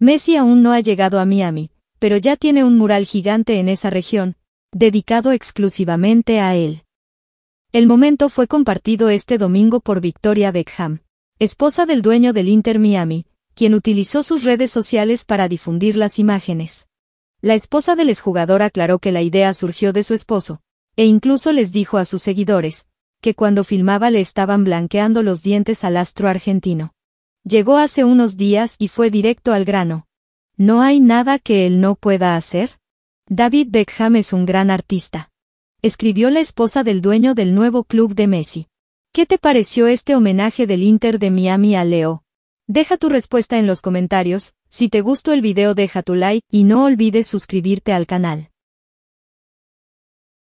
Messi aún no ha llegado a Miami, pero ya tiene un mural gigante en esa región, dedicado exclusivamente a él. El momento fue compartido este domingo por Victoria Beckham, esposa del dueño del Inter Miami, quien utilizó sus redes sociales para difundir las imágenes. La esposa del exjugador aclaró que la idea surgió de su esposo, e incluso les dijo a sus seguidores, que cuando filmaba le estaban blanqueando los dientes al astro argentino. Llegó hace unos días y fue directo al grano. ¿No hay nada que él no pueda hacer? David Beckham es un gran artista. Escribió la esposa del dueño del nuevo club de Messi. ¿Qué te pareció este homenaje del Inter de Miami a Leo? Deja tu respuesta en los comentarios, si te gustó el video deja tu like y no olvides suscribirte al canal.